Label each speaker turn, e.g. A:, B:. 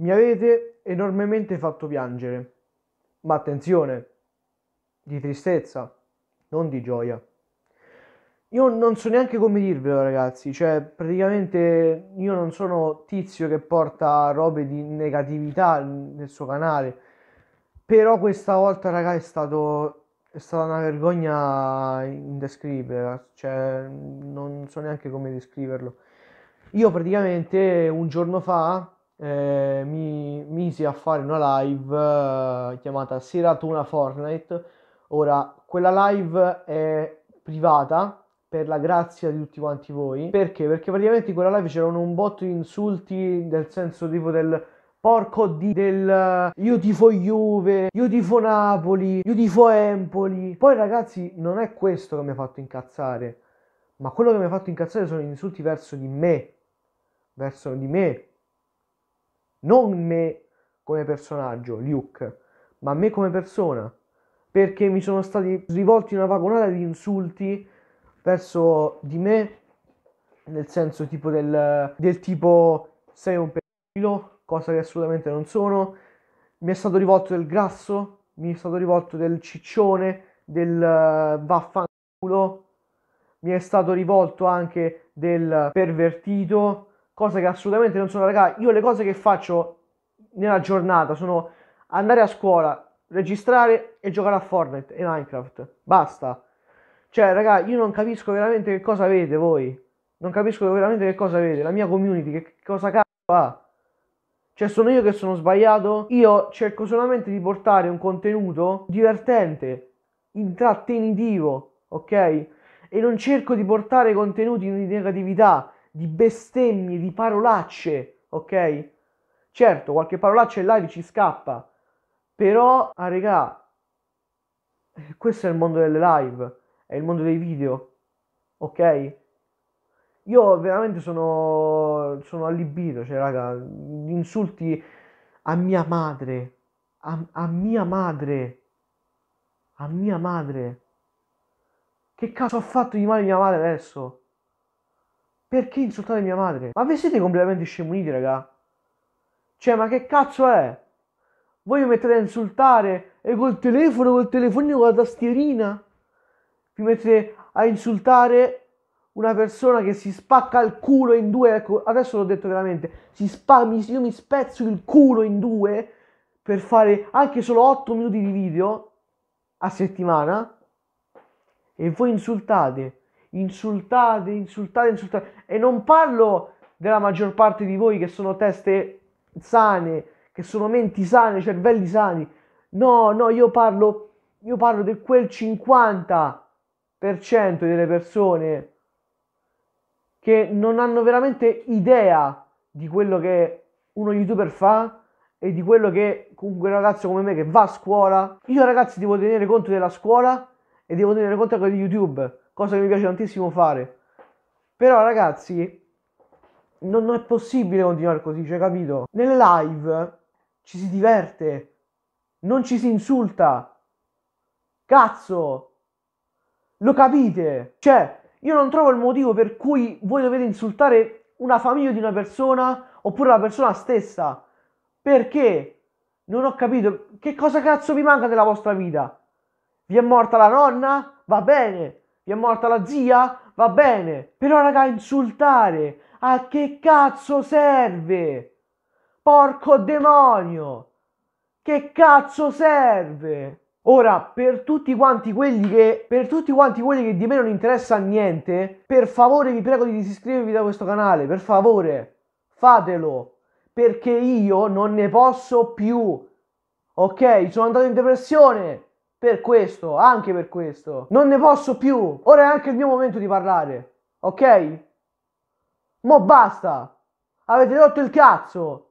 A: Mi avete enormemente fatto piangere, ma attenzione, di tristezza, non di gioia. Io non so neanche come dirvelo, ragazzi. Cioè, praticamente io non sono tizio che porta robe di negatività nel suo canale. Però questa volta, raga, è stato. È stata una vergogna indescrivibile. Cioè, non so neanche come descriverlo. Io praticamente un giorno fa eh, mi misi a fare una live eh, chiamata Seratona Fortnite. Ora, quella live è privata per la grazia di tutti quanti voi. Perché? Perché praticamente in quella live c'erano un botto di insulti nel senso tipo del porco di del eh, io tifo Juve, io tifo Napoli, io tifo Empoli. Poi ragazzi, non è questo che mi ha fatto incazzare, ma quello che mi ha fatto incazzare sono gli insulti verso di me, verso di me, non me come personaggio, Luke, ma me come persona, perché mi sono stati rivolti una vagonata di insulti verso di me, nel senso tipo del, del tipo sei un pericolo, cosa che assolutamente non sono, mi è stato rivolto del grasso, mi è stato rivolto del ciccione, del uh, vaffanculo, mi è stato rivolto anche del pervertito, Cosa che assolutamente non sono, raga. Io le cose che faccio nella giornata sono andare a scuola, registrare e giocare a Fortnite e Minecraft. Basta. Cioè, raga, io non capisco veramente che cosa avete voi. Non capisco veramente che cosa avete. La mia community, che cosa cazzo ha? Cioè, sono io che sono sbagliato. Io cerco solamente di portare un contenuto divertente, intrattenitivo, ok? E non cerco di portare contenuti di negatività di bestemmie, di parolacce, ok? Certo, qualche parolaccia in live ci scappa, però, ah, regà, eh, questo è il mondo delle live, è il mondo dei video, ok? Io veramente sono, sono allibito, cioè raga, insulti a mia madre, a, a mia madre, a mia madre. Che cazzo ha fatto di male mia madre adesso? Perché insultate mia madre? Ma vi siete completamente scemuniti, raga? Cioè, ma che cazzo è? Voi vi mettete a insultare e col telefono, col telefonino, con la tastierina? Vi mettete a insultare una persona che si spacca il culo in due? Ecco, adesso l'ho detto veramente. Si spa, mi, io mi spezzo il culo in due per fare anche solo 8 minuti di video a settimana e voi insultate insultate, insultate, insultate. E non parlo della maggior parte di voi che sono teste sane, che sono menti sane, cervelli sani. No, no, io parlo, io parlo del quel 50% delle persone che non hanno veramente idea di quello che uno youtuber fa e di quello che comunque un ragazzo come me che va a scuola. Io ragazzi devo tenere conto della scuola e devo tenere conto anche di YouTube cosa che mi piace tantissimo fare. Però ragazzi, non, non è possibile continuare così, cioè capito? Nelle live ci si diverte, non ci si insulta. Cazzo! Lo capite? Cioè, io non trovo il motivo per cui voi dovete insultare una famiglia di una persona oppure la persona stessa. Perché? Non ho capito. Che cosa cazzo vi manca della vostra vita? Vi è morta la nonna? Va bene. Gli è morta la zia? Va bene, però raga, insultare a che cazzo serve? Porco demonio! Che cazzo serve? Ora, per tutti quanti quelli che per tutti quanti quelli che di me non interessa niente, per favore vi prego di disiscrivervi da questo canale, per favore. Fatelo, perché io non ne posso più. Ok, sono andato in depressione. Per questo, anche per questo. Non ne posso più. Ora è anche il mio momento di parlare. Ok? Mo basta. Avete rotto il cazzo.